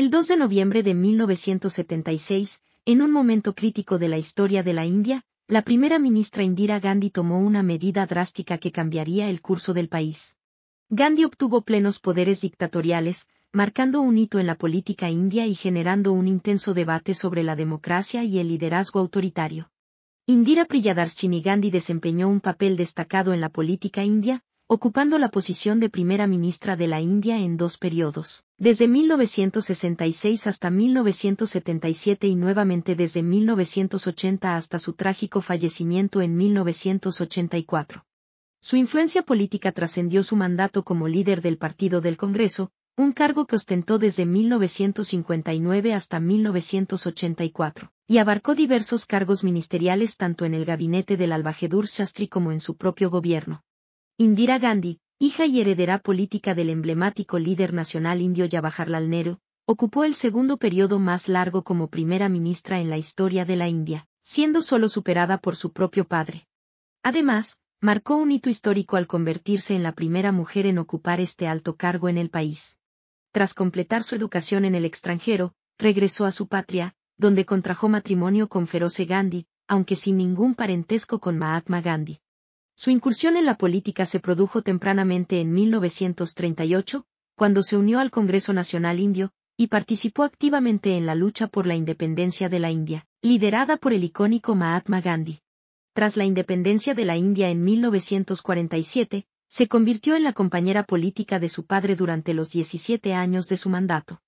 El 2 de noviembre de 1976, en un momento crítico de la historia de la India, la primera ministra Indira Gandhi tomó una medida drástica que cambiaría el curso del país. Gandhi obtuvo plenos poderes dictatoriales, marcando un hito en la política india y generando un intenso debate sobre la democracia y el liderazgo autoritario. Indira Priyadarshini Gandhi desempeñó un papel destacado en la política india, ocupando la posición de primera ministra de la India en dos periodos, desde 1966 hasta 1977 y nuevamente desde 1980 hasta su trágico fallecimiento en 1984. Su influencia política trascendió su mandato como líder del Partido del Congreso, un cargo que ostentó desde 1959 hasta 1984, y abarcó diversos cargos ministeriales tanto en el gabinete del Albajedur Shastri como en su propio gobierno. Indira Gandhi, hija y heredera política del emblemático líder nacional indio Jawaharlal Nehru, ocupó el segundo periodo más largo como primera ministra en la historia de la India, siendo solo superada por su propio padre. Además, marcó un hito histórico al convertirse en la primera mujer en ocupar este alto cargo en el país. Tras completar su educación en el extranjero, regresó a su patria, donde contrajo matrimonio con Feroce Gandhi, aunque sin ningún parentesco con Mahatma Gandhi. Su incursión en la política se produjo tempranamente en 1938, cuando se unió al Congreso Nacional Indio, y participó activamente en la lucha por la independencia de la India, liderada por el icónico Mahatma Gandhi. Tras la independencia de la India en 1947, se convirtió en la compañera política de su padre durante los 17 años de su mandato.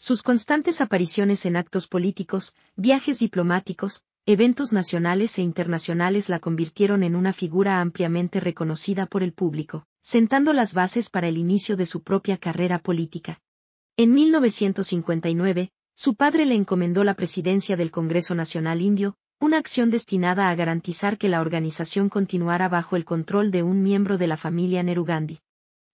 Sus constantes apariciones en actos políticos, viajes diplomáticos, eventos nacionales e internacionales la convirtieron en una figura ampliamente reconocida por el público, sentando las bases para el inicio de su propia carrera política. En 1959, su padre le encomendó la presidencia del Congreso Nacional Indio, una acción destinada a garantizar que la organización continuara bajo el control de un miembro de la familia Nerugandi.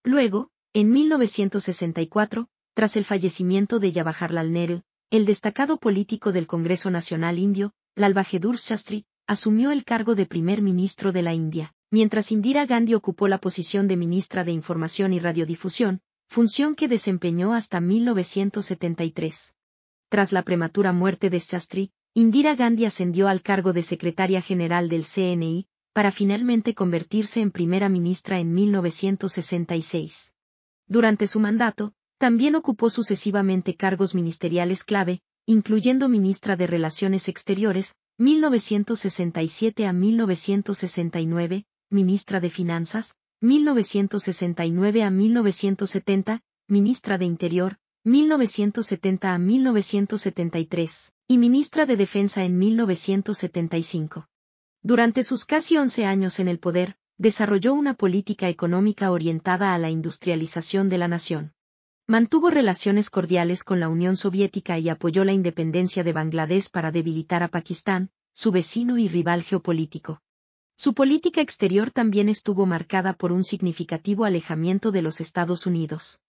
Luego, en 1964, tras el fallecimiento de Jawaharlal Nehru, el destacado político del Congreso Nacional Indio, Lal Shastri, asumió el cargo de primer ministro de la India, mientras Indira Gandhi ocupó la posición de ministra de Información y Radiodifusión, función que desempeñó hasta 1973. Tras la prematura muerte de Shastri, Indira Gandhi ascendió al cargo de secretaria general del CNI, para finalmente convertirse en primera ministra en 1966. Durante su mandato, también ocupó sucesivamente cargos ministeriales clave, incluyendo ministra de Relaciones Exteriores, 1967 a 1969, ministra de Finanzas, 1969 a 1970, ministra de Interior, 1970 a 1973, y ministra de Defensa en 1975. Durante sus casi 11 años en el poder, desarrolló una política económica orientada a la industrialización de la nación. Mantuvo relaciones cordiales con la Unión Soviética y apoyó la independencia de Bangladesh para debilitar a Pakistán, su vecino y rival geopolítico. Su política exterior también estuvo marcada por un significativo alejamiento de los Estados Unidos.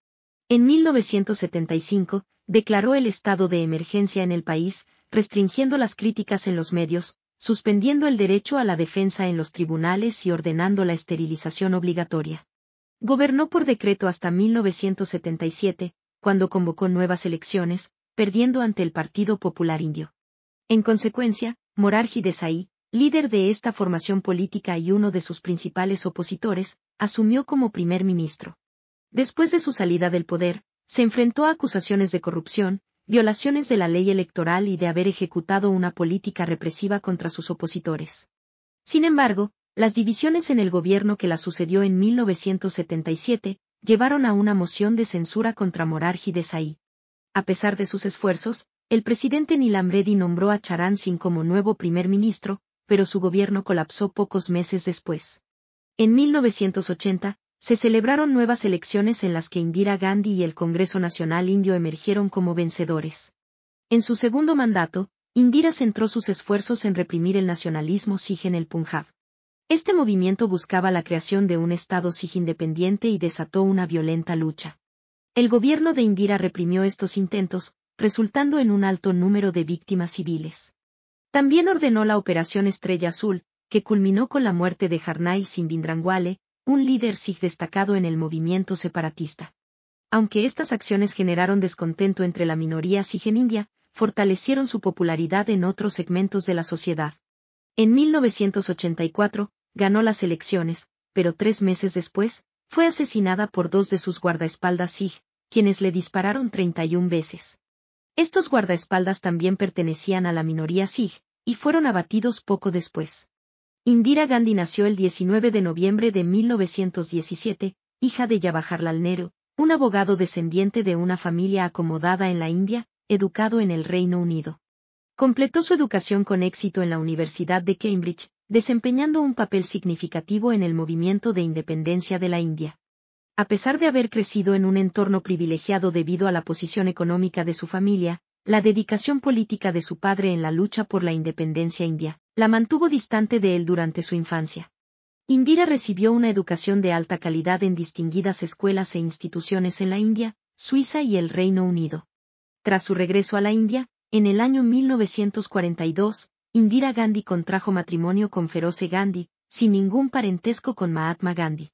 En 1975, declaró el estado de emergencia en el país, restringiendo las críticas en los medios, suspendiendo el derecho a la defensa en los tribunales y ordenando la esterilización obligatoria. Gobernó por decreto hasta 1977, cuando convocó nuevas elecciones, perdiendo ante el Partido Popular Indio. En consecuencia, Morarji Desai, líder de esta formación política y uno de sus principales opositores, asumió como primer ministro. Después de su salida del poder, se enfrentó a acusaciones de corrupción, violaciones de la ley electoral y de haber ejecutado una política represiva contra sus opositores. Sin embargo, las divisiones en el gobierno que la sucedió en 1977 llevaron a una moción de censura contra Morarji Desai. A pesar de sus esfuerzos, el presidente Nilamredi nombró a Charan Singh como nuevo primer ministro, pero su gobierno colapsó pocos meses después. En 1980, se celebraron nuevas elecciones en las que Indira Gandhi y el Congreso Nacional Indio emergieron como vencedores. En su segundo mandato, Indira centró sus esfuerzos en reprimir el nacionalismo sikh en el Punjab. Este movimiento buscaba la creación de un Estado sig independiente y desató una violenta lucha. El gobierno de Indira reprimió estos intentos, resultando en un alto número de víctimas civiles. También ordenó la Operación Estrella Azul, que culminó con la muerte de singh Simbindrangwale, un líder sig destacado en el movimiento separatista. Aunque estas acciones generaron descontento entre la minoría sig en India, fortalecieron su popularidad en otros segmentos de la sociedad. En 1984, ganó las elecciones, pero tres meses después, fue asesinada por dos de sus guardaespaldas Sig, quienes le dispararon 31 veces. Estos guardaespaldas también pertenecían a la minoría Sig, y fueron abatidos poco después. Indira Gandhi nació el 19 de noviembre de 1917, hija de Jawaharlal Nehru, un abogado descendiente de una familia acomodada en la India, educado en el Reino Unido. Completó su educación con éxito en la Universidad de Cambridge, desempeñando un papel significativo en el movimiento de independencia de la India. A pesar de haber crecido en un entorno privilegiado debido a la posición económica de su familia, la dedicación política de su padre en la lucha por la independencia india, la mantuvo distante de él durante su infancia. Indira recibió una educación de alta calidad en distinguidas escuelas e instituciones en la India, Suiza y el Reino Unido. Tras su regreso a la India, en el año 1942, Indira Gandhi contrajo matrimonio con Feroce Gandhi, sin ningún parentesco con Mahatma Gandhi.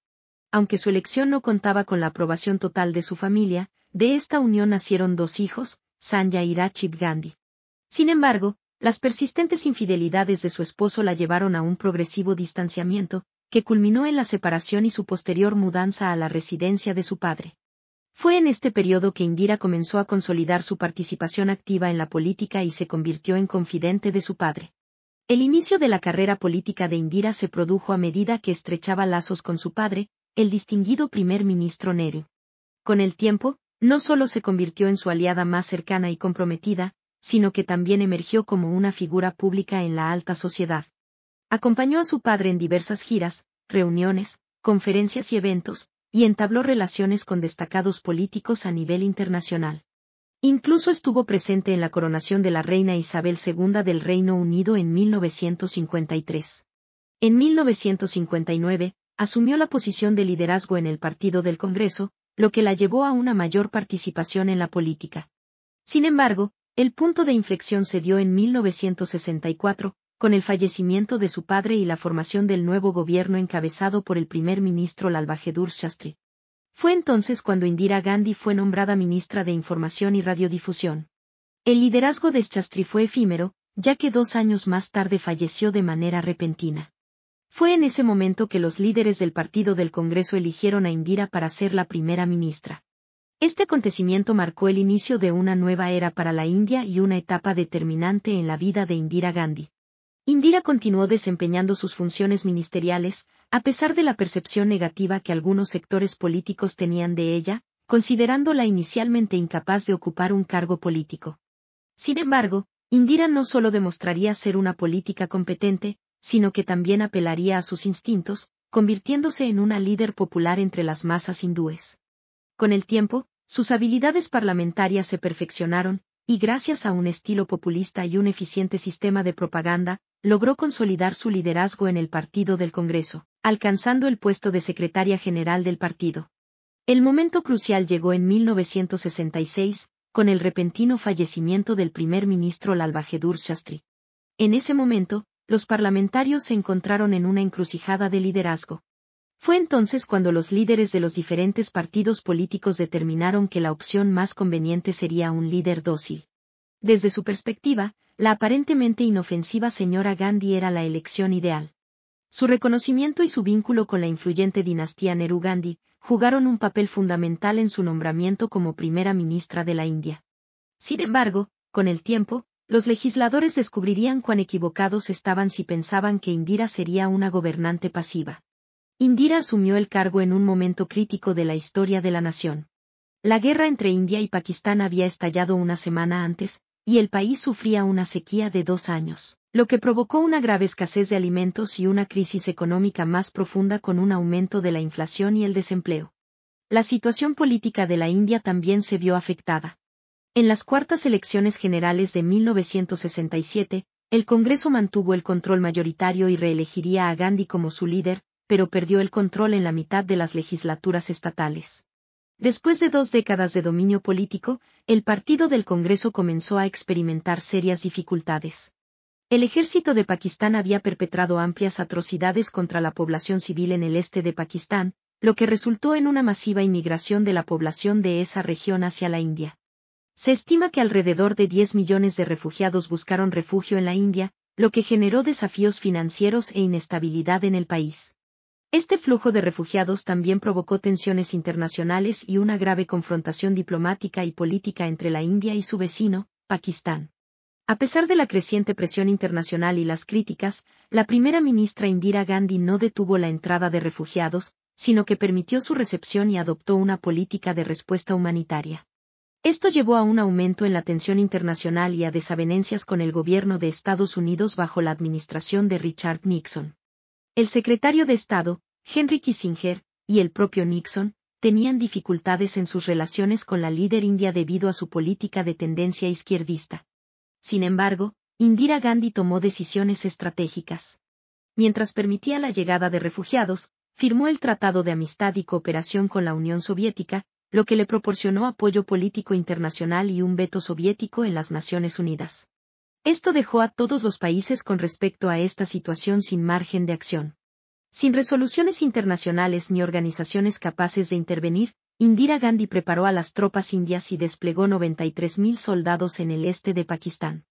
Aunque su elección no contaba con la aprobación total de su familia, de esta unión nacieron dos hijos, Sanja y Rajiv Gandhi. Sin embargo, las persistentes infidelidades de su esposo la llevaron a un progresivo distanciamiento, que culminó en la separación y su posterior mudanza a la residencia de su padre. Fue en este periodo que Indira comenzó a consolidar su participación activa en la política y se convirtió en confidente de su padre. El inicio de la carrera política de Indira se produjo a medida que estrechaba lazos con su padre, el distinguido primer ministro Nehru. Con el tiempo, no solo se convirtió en su aliada más cercana y comprometida, sino que también emergió como una figura pública en la alta sociedad. Acompañó a su padre en diversas giras, reuniones, conferencias y eventos, y entabló relaciones con destacados políticos a nivel internacional. Incluso estuvo presente en la coronación de la reina Isabel II del Reino Unido en 1953. En 1959, asumió la posición de liderazgo en el Partido del Congreso, lo que la llevó a una mayor participación en la política. Sin embargo, el punto de inflexión se dio en 1964, con el fallecimiento de su padre y la formación del nuevo gobierno encabezado por el primer ministro Lal Shastri. Fue entonces cuando Indira Gandhi fue nombrada ministra de Información y Radiodifusión. El liderazgo de Shastri fue efímero, ya que dos años más tarde falleció de manera repentina. Fue en ese momento que los líderes del partido del Congreso eligieron a Indira para ser la primera ministra. Este acontecimiento marcó el inicio de una nueva era para la India y una etapa determinante en la vida de Indira Gandhi. Indira continuó desempeñando sus funciones ministeriales, a pesar de la percepción negativa que algunos sectores políticos tenían de ella, considerándola inicialmente incapaz de ocupar un cargo político. Sin embargo, Indira no solo demostraría ser una política competente, sino que también apelaría a sus instintos, convirtiéndose en una líder popular entre las masas hindúes. Con el tiempo, sus habilidades parlamentarias se perfeccionaron, y gracias a un estilo populista y un eficiente sistema de propaganda, logró consolidar su liderazgo en el partido del Congreso, alcanzando el puesto de secretaria general del partido. El momento crucial llegó en 1966, con el repentino fallecimiento del primer ministro Lalbajedur Shastri. En ese momento, los parlamentarios se encontraron en una encrucijada de liderazgo. Fue entonces cuando los líderes de los diferentes partidos políticos determinaron que la opción más conveniente sería un líder dócil, desde su perspectiva, la aparentemente inofensiva señora Gandhi era la elección ideal. Su reconocimiento y su vínculo con la influyente dinastía Nehru Gandhi jugaron un papel fundamental en su nombramiento como primera ministra de la India. Sin embargo, con el tiempo, los legisladores descubrirían cuán equivocados estaban si pensaban que Indira sería una gobernante pasiva. Indira asumió el cargo en un momento crítico de la historia de la nación. La guerra entre India y Pakistán había estallado una semana antes, y el país sufría una sequía de dos años, lo que provocó una grave escasez de alimentos y una crisis económica más profunda con un aumento de la inflación y el desempleo. La situación política de la India también se vio afectada. En las cuartas elecciones generales de 1967, el Congreso mantuvo el control mayoritario y reelegiría a Gandhi como su líder, pero perdió el control en la mitad de las legislaturas estatales. Después de dos décadas de dominio político, el Partido del Congreso comenzó a experimentar serias dificultades. El ejército de Pakistán había perpetrado amplias atrocidades contra la población civil en el este de Pakistán, lo que resultó en una masiva inmigración de la población de esa región hacia la India. Se estima que alrededor de 10 millones de refugiados buscaron refugio en la India, lo que generó desafíos financieros e inestabilidad en el país. Este flujo de refugiados también provocó tensiones internacionales y una grave confrontación diplomática y política entre la India y su vecino, Pakistán. A pesar de la creciente presión internacional y las críticas, la primera ministra Indira Gandhi no detuvo la entrada de refugiados, sino que permitió su recepción y adoptó una política de respuesta humanitaria. Esto llevó a un aumento en la tensión internacional y a desavenencias con el gobierno de Estados Unidos bajo la administración de Richard Nixon. El secretario de Estado, Henry Kissinger, y el propio Nixon, tenían dificultades en sus relaciones con la líder india debido a su política de tendencia izquierdista. Sin embargo, Indira Gandhi tomó decisiones estratégicas. Mientras permitía la llegada de refugiados, firmó el Tratado de Amistad y Cooperación con la Unión Soviética, lo que le proporcionó apoyo político internacional y un veto soviético en las Naciones Unidas. Esto dejó a todos los países con respecto a esta situación sin margen de acción. Sin resoluciones internacionales ni organizaciones capaces de intervenir, Indira Gandhi preparó a las tropas indias y desplegó 93.000 soldados en el este de Pakistán.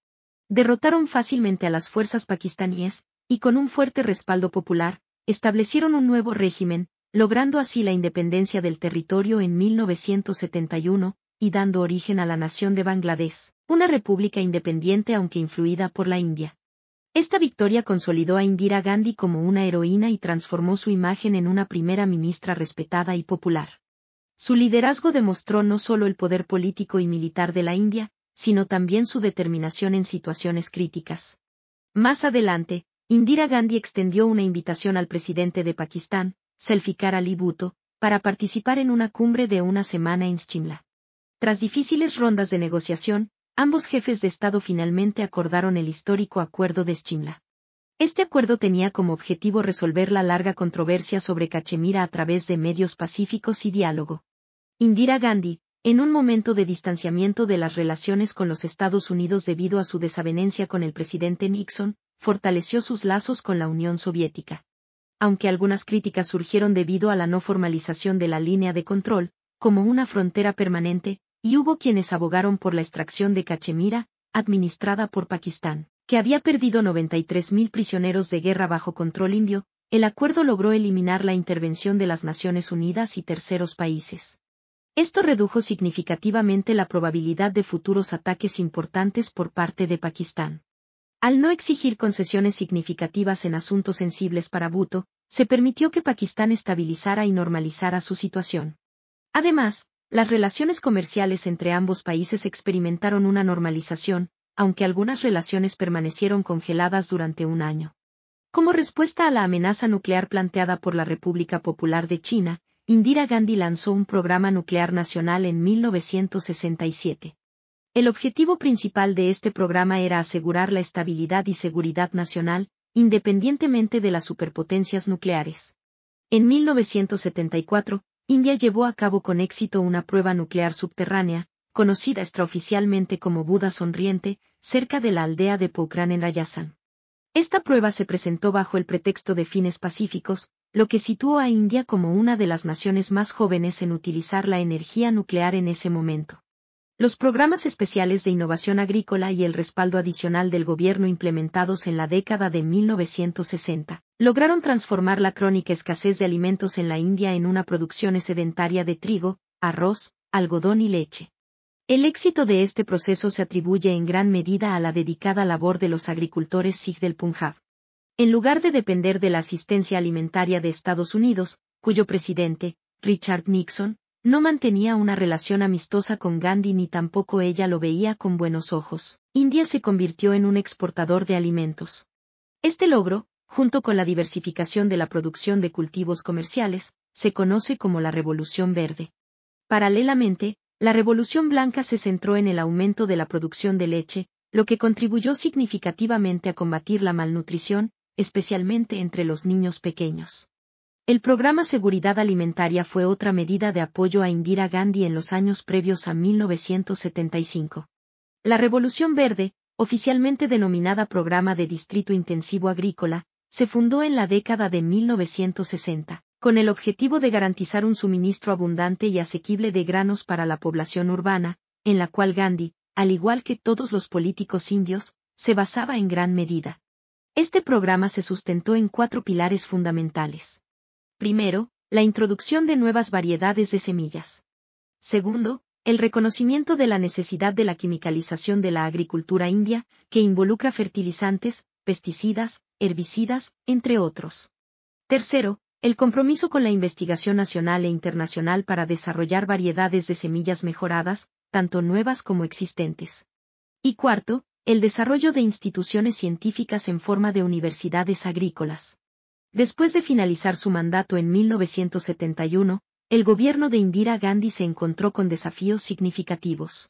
Derrotaron fácilmente a las fuerzas pakistaníes, y con un fuerte respaldo popular, establecieron un nuevo régimen, logrando así la independencia del territorio en 1971, y dando origen a la nación de Bangladesh, una república independiente aunque influida por la India. Esta victoria consolidó a Indira Gandhi como una heroína y transformó su imagen en una primera ministra respetada y popular. Su liderazgo demostró no solo el poder político y militar de la India, sino también su determinación en situaciones críticas. Más adelante, Indira Gandhi extendió una invitación al presidente de Pakistán, Selfikar Ali Bhutto, para participar en una cumbre de una semana en Shimla. Tras difíciles rondas de negociación, ambos jefes de Estado finalmente acordaron el histórico Acuerdo de Shimla. Este acuerdo tenía como objetivo resolver la larga controversia sobre Cachemira a través de medios pacíficos y diálogo. Indira Gandhi, en un momento de distanciamiento de las relaciones con los Estados Unidos debido a su desavenencia con el presidente Nixon, fortaleció sus lazos con la Unión Soviética. Aunque algunas críticas surgieron debido a la no formalización de la línea de control, como una frontera permanente, y hubo quienes abogaron por la extracción de Cachemira, administrada por Pakistán, que había perdido 93.000 prisioneros de guerra bajo control indio, el acuerdo logró eliminar la intervención de las Naciones Unidas y terceros países. Esto redujo significativamente la probabilidad de futuros ataques importantes por parte de Pakistán. Al no exigir concesiones significativas en asuntos sensibles para Bhutto, se permitió que Pakistán estabilizara y normalizara su situación. Además, las relaciones comerciales entre ambos países experimentaron una normalización, aunque algunas relaciones permanecieron congeladas durante un año. Como respuesta a la amenaza nuclear planteada por la República Popular de China, Indira Gandhi lanzó un programa nuclear nacional en 1967. El objetivo principal de este programa era asegurar la estabilidad y seguridad nacional, independientemente de las superpotencias nucleares. En 1974, India llevó a cabo con éxito una prueba nuclear subterránea, conocida extraoficialmente como Buda Sonriente, cerca de la aldea de Pokhran en Rayasan. Esta prueba se presentó bajo el pretexto de fines pacíficos, lo que situó a India como una de las naciones más jóvenes en utilizar la energía nuclear en ese momento. Los programas especiales de innovación agrícola y el respaldo adicional del gobierno implementados en la década de 1960 lograron transformar la crónica escasez de alimentos en la India en una producción excedentaria de trigo, arroz, algodón y leche. El éxito de este proceso se atribuye en gran medida a la dedicada labor de los agricultores Sikh del Punjab. En lugar de depender de la asistencia alimentaria de Estados Unidos, cuyo presidente, Richard Nixon, no mantenía una relación amistosa con Gandhi ni tampoco ella lo veía con buenos ojos. India se convirtió en un exportador de alimentos. Este logro, junto con la diversificación de la producción de cultivos comerciales, se conoce como la Revolución Verde. Paralelamente, la Revolución Blanca se centró en el aumento de la producción de leche, lo que contribuyó significativamente a combatir la malnutrición, especialmente entre los niños pequeños. El programa Seguridad Alimentaria fue otra medida de apoyo a Indira Gandhi en los años previos a 1975. La Revolución Verde, oficialmente denominada Programa de Distrito Intensivo Agrícola, se fundó en la década de 1960, con el objetivo de garantizar un suministro abundante y asequible de granos para la población urbana, en la cual Gandhi, al igual que todos los políticos indios, se basaba en gran medida. Este programa se sustentó en cuatro pilares fundamentales. Primero, la introducción de nuevas variedades de semillas. Segundo, el reconocimiento de la necesidad de la quimicalización de la agricultura india, que involucra fertilizantes, pesticidas, herbicidas, entre otros. Tercero, el compromiso con la investigación nacional e internacional para desarrollar variedades de semillas mejoradas, tanto nuevas como existentes. Y cuarto, el desarrollo de instituciones científicas en forma de universidades agrícolas. Después de finalizar su mandato en 1971, el gobierno de Indira Gandhi se encontró con desafíos significativos.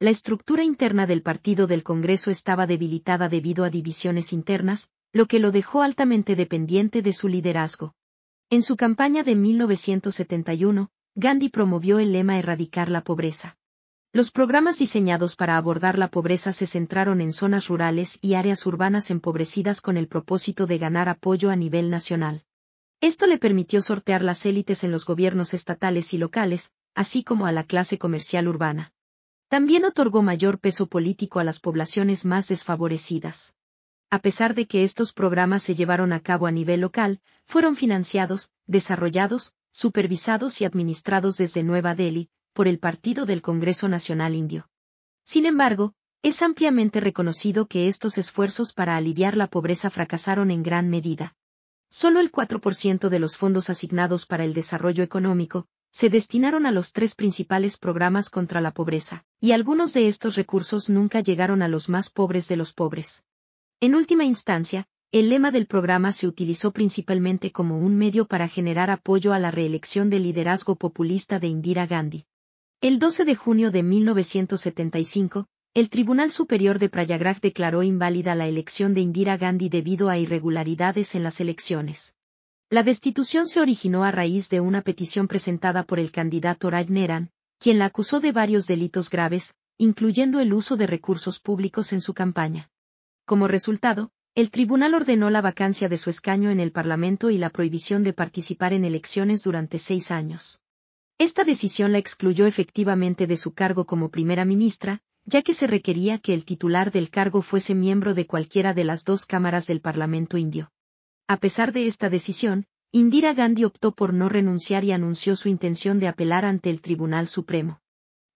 La estructura interna del partido del Congreso estaba debilitada debido a divisiones internas, lo que lo dejó altamente dependiente de su liderazgo. En su campaña de 1971, Gandhi promovió el lema Erradicar la pobreza. Los programas diseñados para abordar la pobreza se centraron en zonas rurales y áreas urbanas empobrecidas con el propósito de ganar apoyo a nivel nacional. Esto le permitió sortear las élites en los gobiernos estatales y locales, así como a la clase comercial urbana. También otorgó mayor peso político a las poblaciones más desfavorecidas. A pesar de que estos programas se llevaron a cabo a nivel local, fueron financiados, desarrollados, supervisados y administrados desde Nueva Delhi, por el Partido del Congreso Nacional Indio. Sin embargo, es ampliamente reconocido que estos esfuerzos para aliviar la pobreza fracasaron en gran medida. Solo el 4% de los fondos asignados para el desarrollo económico se destinaron a los tres principales programas contra la pobreza, y algunos de estos recursos nunca llegaron a los más pobres de los pobres. En última instancia, el lema del programa se utilizó principalmente como un medio para generar apoyo a la reelección del liderazgo populista de Indira Gandhi. El 12 de junio de 1975, el Tribunal Superior de Prayagraj declaró inválida la elección de Indira Gandhi debido a irregularidades en las elecciones. La destitución se originó a raíz de una petición presentada por el candidato Raj Neran, quien la acusó de varios delitos graves, incluyendo el uso de recursos públicos en su campaña. Como resultado, el tribunal ordenó la vacancia de su escaño en el Parlamento y la prohibición de participar en elecciones durante seis años. Esta decisión la excluyó efectivamente de su cargo como primera ministra, ya que se requería que el titular del cargo fuese miembro de cualquiera de las dos cámaras del Parlamento indio. A pesar de esta decisión, Indira Gandhi optó por no renunciar y anunció su intención de apelar ante el Tribunal Supremo.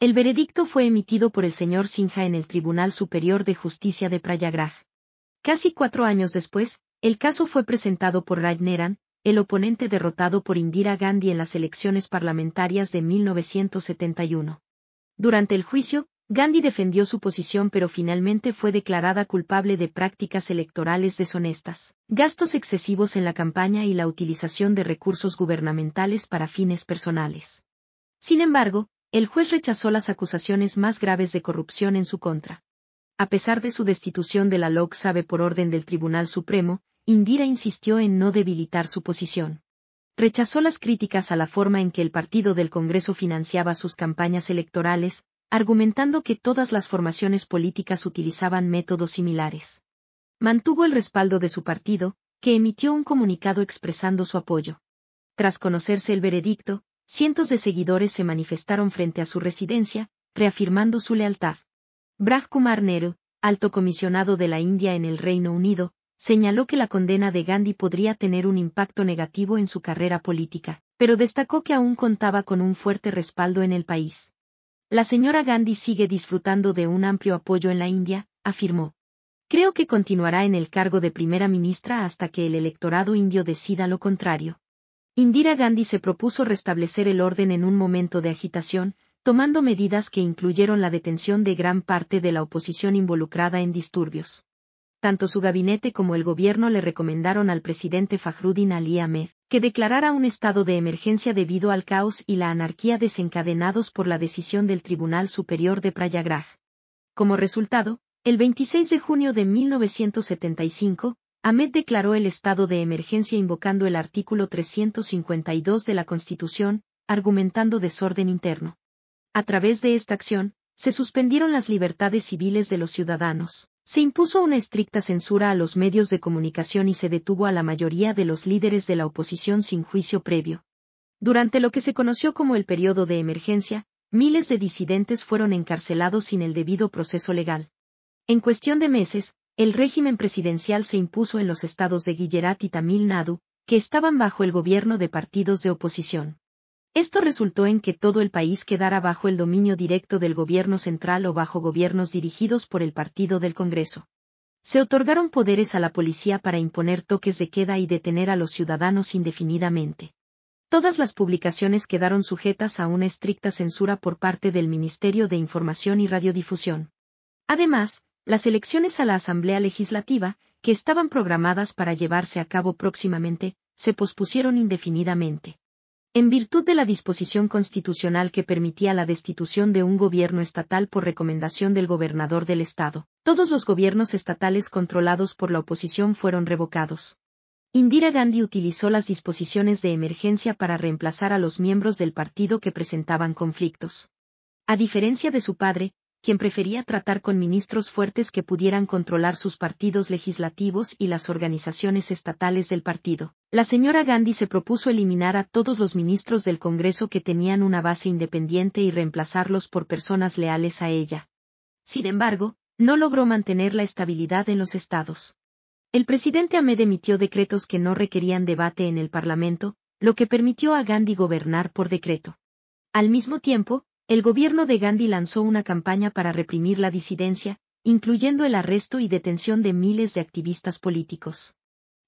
El veredicto fue emitido por el señor Sinha en el Tribunal Superior de Justicia de Prayagraj. Casi cuatro años después, el caso fue presentado por Rajneran, el oponente derrotado por Indira Gandhi en las elecciones parlamentarias de 1971. Durante el juicio, Gandhi defendió su posición pero finalmente fue declarada culpable de prácticas electorales deshonestas, gastos excesivos en la campaña y la utilización de recursos gubernamentales para fines personales. Sin embargo, el juez rechazó las acusaciones más graves de corrupción en su contra. A pesar de su destitución de la Lok Sabe por orden del Tribunal Supremo, Indira insistió en no debilitar su posición. Rechazó las críticas a la forma en que el partido del Congreso financiaba sus campañas electorales, argumentando que todas las formaciones políticas utilizaban métodos similares. Mantuvo el respaldo de su partido, que emitió un comunicado expresando su apoyo. Tras conocerse el veredicto, cientos de seguidores se manifestaron frente a su residencia, reafirmando su lealtad. Braj Kumar Nehru, alto comisionado de la India en el Reino Unido, señaló que la condena de Gandhi podría tener un impacto negativo en su carrera política, pero destacó que aún contaba con un fuerte respaldo en el país. La señora Gandhi sigue disfrutando de un amplio apoyo en la India, afirmó. Creo que continuará en el cargo de primera ministra hasta que el electorado indio decida lo contrario. Indira Gandhi se propuso restablecer el orden en un momento de agitación, tomando medidas que incluyeron la detención de gran parte de la oposición involucrada en disturbios tanto su gabinete como el gobierno le recomendaron al presidente Fajruddin Ali Ahmed que declarara un estado de emergencia debido al caos y la anarquía desencadenados por la decisión del Tribunal Superior de Prayagraj. Como resultado, el 26 de junio de 1975, Ahmed declaró el estado de emergencia invocando el artículo 352 de la Constitución, argumentando desorden interno. A través de esta acción, se suspendieron las libertades civiles de los ciudadanos se impuso una estricta censura a los medios de comunicación y se detuvo a la mayoría de los líderes de la oposición sin juicio previo. Durante lo que se conoció como el periodo de emergencia, miles de disidentes fueron encarcelados sin el debido proceso legal. En cuestión de meses, el régimen presidencial se impuso en los estados de Guillerat y Tamil Nadu, que estaban bajo el gobierno de partidos de oposición. Esto resultó en que todo el país quedara bajo el dominio directo del gobierno central o bajo gobiernos dirigidos por el partido del Congreso. Se otorgaron poderes a la policía para imponer toques de queda y detener a los ciudadanos indefinidamente. Todas las publicaciones quedaron sujetas a una estricta censura por parte del Ministerio de Información y Radiodifusión. Además, las elecciones a la Asamblea Legislativa, que estaban programadas para llevarse a cabo próximamente, se pospusieron indefinidamente. En virtud de la disposición constitucional que permitía la destitución de un gobierno estatal por recomendación del gobernador del estado, todos los gobiernos estatales controlados por la oposición fueron revocados. Indira Gandhi utilizó las disposiciones de emergencia para reemplazar a los miembros del partido que presentaban conflictos. A diferencia de su padre, quien prefería tratar con ministros fuertes que pudieran controlar sus partidos legislativos y las organizaciones estatales del partido. La señora Gandhi se propuso eliminar a todos los ministros del Congreso que tenían una base independiente y reemplazarlos por personas leales a ella. Sin embargo, no logró mantener la estabilidad en los estados. El presidente Ahmed emitió decretos que no requerían debate en el Parlamento, lo que permitió a Gandhi gobernar por decreto. Al mismo tiempo, el gobierno de Gandhi lanzó una campaña para reprimir la disidencia, incluyendo el arresto y detención de miles de activistas políticos.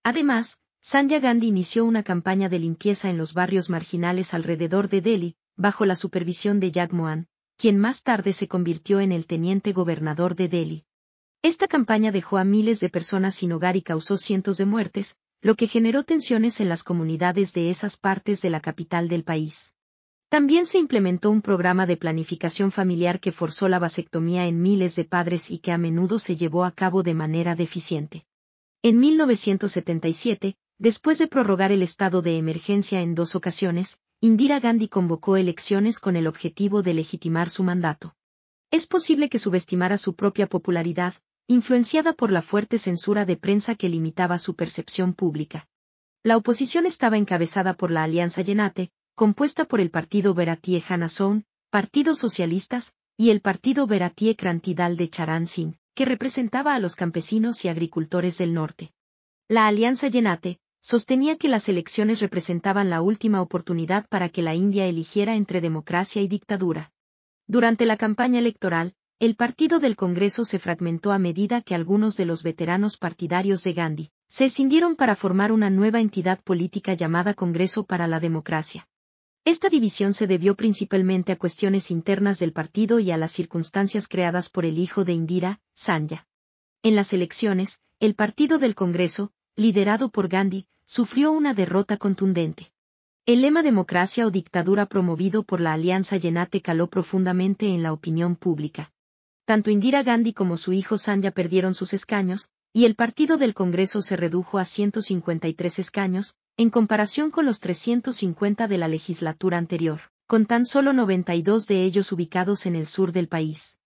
Además, Sanjay Gandhi inició una campaña de limpieza en los barrios marginales alrededor de Delhi, bajo la supervisión de Jagmohan, quien más tarde se convirtió en el teniente gobernador de Delhi. Esta campaña dejó a miles de personas sin hogar y causó cientos de muertes, lo que generó tensiones en las comunidades de esas partes de la capital del país. También se implementó un programa de planificación familiar que forzó la vasectomía en miles de padres y que a menudo se llevó a cabo de manera deficiente. En 1977, después de prorrogar el estado de emergencia en dos ocasiones, Indira Gandhi convocó elecciones con el objetivo de legitimar su mandato. Es posible que subestimara su propia popularidad, influenciada por la fuerte censura de prensa que limitaba su percepción pública. La oposición estaba encabezada por la Alianza Yenate, compuesta por el Partido Beratie partidos Partido Socialistas, y el Partido Beratie Krantidal de Singh, que representaba a los campesinos y agricultores del norte. La Alianza Yenate, sostenía que las elecciones representaban la última oportunidad para que la India eligiera entre democracia y dictadura. Durante la campaña electoral, el partido del Congreso se fragmentó a medida que algunos de los veteranos partidarios de Gandhi se escindieron para formar una nueva entidad política llamada Congreso para la Democracia. Esta división se debió principalmente a cuestiones internas del partido y a las circunstancias creadas por el hijo de Indira, Sanja. En las elecciones, el partido del Congreso, liderado por Gandhi, sufrió una derrota contundente. El lema democracia o dictadura promovido por la alianza Yenate caló profundamente en la opinión pública. Tanto Indira Gandhi como su hijo Sanya perdieron sus escaños, y el partido del Congreso se redujo a 153 escaños, en comparación con los 350 de la legislatura anterior, con tan solo 92 de ellos ubicados en el sur del país.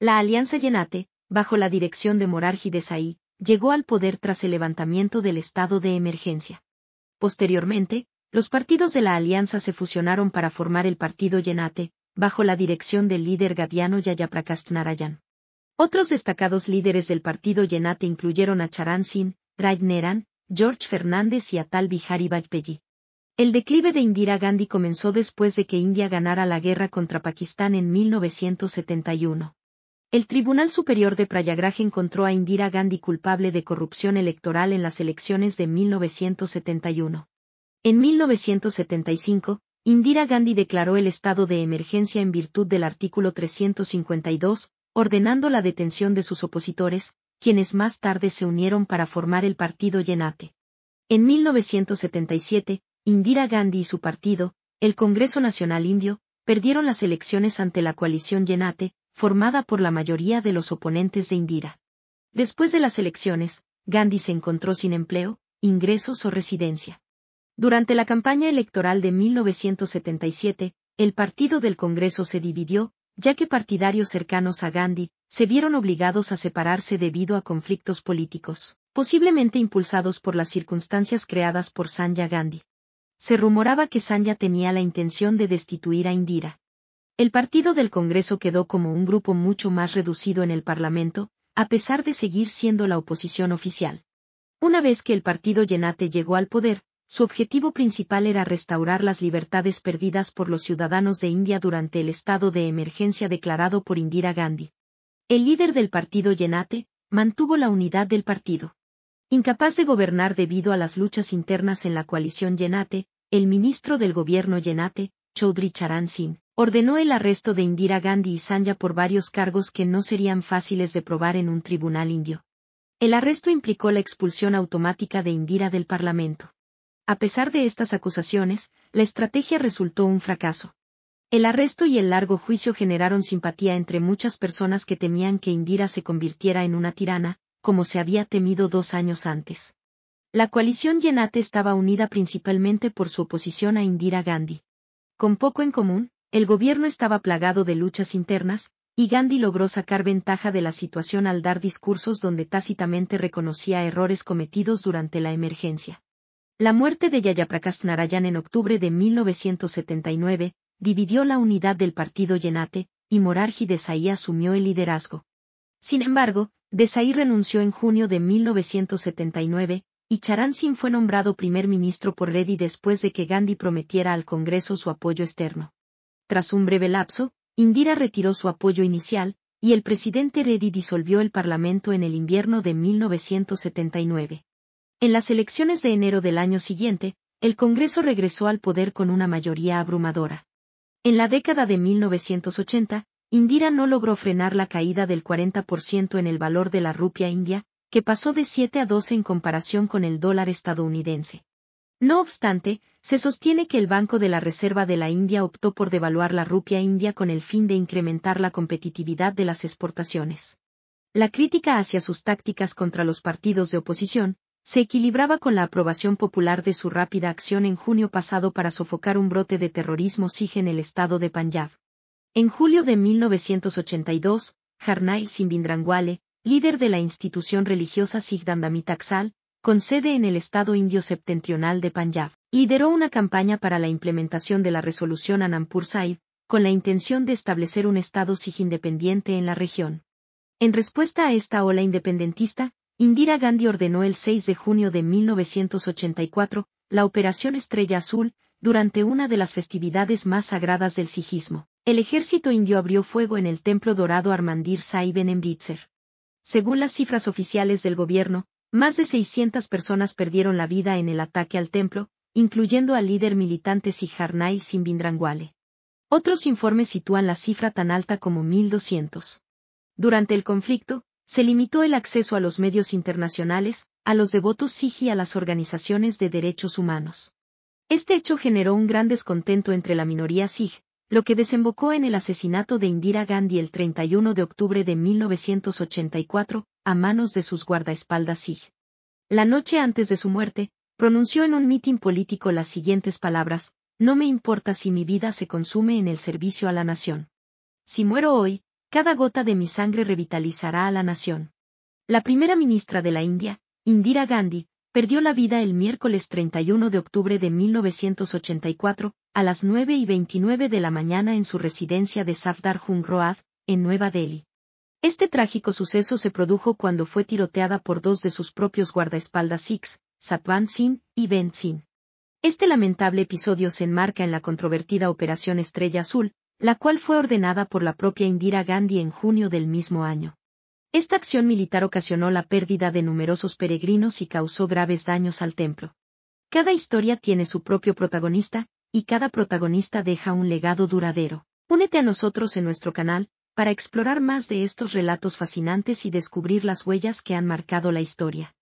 La Alianza Yenate, bajo la dirección de Morarji Desai, llegó al poder tras el levantamiento del estado de emergencia. Posteriormente, los partidos de la alianza se fusionaron para formar el Partido Yenate, bajo la dirección del líder gadiano Yayaprakastnarayan. Otros destacados líderes del Partido Yenate incluyeron a Charan Singh, Raj George Fernández y Atal Bihari Vajpayee. El declive de Indira Gandhi comenzó después de que India ganara la guerra contra Pakistán en 1971. El Tribunal Superior de Prayagraj encontró a Indira Gandhi culpable de corrupción electoral en las elecciones de 1971. En 1975, Indira Gandhi declaró el estado de emergencia en virtud del artículo 352, ordenando la detención de sus opositores, quienes más tarde se unieron para formar el partido Yenate. En 1977, Indira Gandhi y su partido, el Congreso Nacional Indio, perdieron las elecciones ante la coalición Yenate, formada por la mayoría de los oponentes de Indira. Después de las elecciones, Gandhi se encontró sin empleo, ingresos o residencia. Durante la campaña electoral de 1977, el partido del Congreso se dividió, ya que partidarios cercanos a Gandhi se vieron obligados a separarse debido a conflictos políticos, posiblemente impulsados por las circunstancias creadas por Sanja Gandhi. Se rumoraba que Sanja tenía la intención de destituir a Indira. El partido del Congreso quedó como un grupo mucho más reducido en el Parlamento, a pesar de seguir siendo la oposición oficial. Una vez que el partido Yenate llegó al poder, su objetivo principal era restaurar las libertades perdidas por los ciudadanos de India durante el estado de emergencia declarado por Indira Gandhi. El líder del partido Yenate, mantuvo la unidad del partido. Incapaz de gobernar debido a las luchas internas en la coalición Yenate, el ministro del gobierno Yenate, Chaudhry Charan Singh, ordenó el arresto de Indira Gandhi y Sanya por varios cargos que no serían fáciles de probar en un tribunal indio. El arresto implicó la expulsión automática de Indira del Parlamento. A pesar de estas acusaciones, la estrategia resultó un fracaso. El arresto y el largo juicio generaron simpatía entre muchas personas que temían que Indira se convirtiera en una tirana, como se había temido dos años antes. La coalición Yenate estaba unida principalmente por su oposición a Indira Gandhi. Con poco en común, el gobierno estaba plagado de luchas internas, y Gandhi logró sacar ventaja de la situación al dar discursos donde tácitamente reconocía errores cometidos durante la emergencia. La muerte de Yayaprakash Narayan en octubre de 1979 dividió la unidad del partido Yenate, y Morarji Desai asumió el liderazgo. Sin embargo, Desai renunció en junio de 1979, y Charan Singh fue nombrado primer ministro por Reddy después de que Gandhi prometiera al Congreso su apoyo externo. Tras un breve lapso, Indira retiró su apoyo inicial, y el presidente Reddy disolvió el Parlamento en el invierno de 1979. En las elecciones de enero del año siguiente, el Congreso regresó al poder con una mayoría abrumadora. En la década de 1980, Indira no logró frenar la caída del 40% en el valor de la rupia india, que pasó de 7 a 12 en comparación con el dólar estadounidense. No obstante, se sostiene que el Banco de la Reserva de la India optó por devaluar la rupia india con el fin de incrementar la competitividad de las exportaciones. La crítica hacia sus tácticas contra los partidos de oposición, se equilibraba con la aprobación popular de su rápida acción en junio pasado para sofocar un brote de terrorismo Sij en el estado de Punjab. En julio de 1982, Jarnail Simbindrangwale, líder de la institución religiosa Sikh Taksal, con sede en el estado indio septentrional de Punjab, lideró una campaña para la implementación de la resolución Anampur Sahib, con la intención de establecer un estado Sikh independiente en la región. En respuesta a esta ola independentista, Indira Gandhi ordenó el 6 de junio de 1984 la Operación Estrella Azul, durante una de las festividades más sagradas del sijismo. El ejército indio abrió fuego en el templo dorado Armandir Sahib en Amritsar. Según las cifras oficiales del gobierno, más de 600 personas perdieron la vida en el ataque al templo, incluyendo al líder militante Sijarnail Simbindrangwale. Otros informes sitúan la cifra tan alta como 1.200. Durante el conflicto, se limitó el acceso a los medios internacionales, a los devotos Sikh y a las organizaciones de derechos humanos. Este hecho generó un gran descontento entre la minoría Sikh, lo que desembocó en el asesinato de Indira Gandhi el 31 de octubre de 1984, a manos de sus guardaespaldas Sikh. La noche antes de su muerte, pronunció en un mitin político las siguientes palabras, No me importa si mi vida se consume en el servicio a la nación. Si muero hoy, cada gota de mi sangre revitalizará a la nación. La primera ministra de la India, Indira Gandhi, perdió la vida el miércoles 31 de octubre de 1984, a las 9 y 29 de la mañana en su residencia de Safdar Road, en Nueva Delhi. Este trágico suceso se produjo cuando fue tiroteada por dos de sus propios guardaespaldas Sikhs, Satvan Singh y Ben Singh. Este lamentable episodio se enmarca en la controvertida Operación Estrella Azul, la cual fue ordenada por la propia Indira Gandhi en junio del mismo año. Esta acción militar ocasionó la pérdida de numerosos peregrinos y causó graves daños al templo. Cada historia tiene su propio protagonista, y cada protagonista deja un legado duradero. Únete a nosotros en nuestro canal, para explorar más de estos relatos fascinantes y descubrir las huellas que han marcado la historia.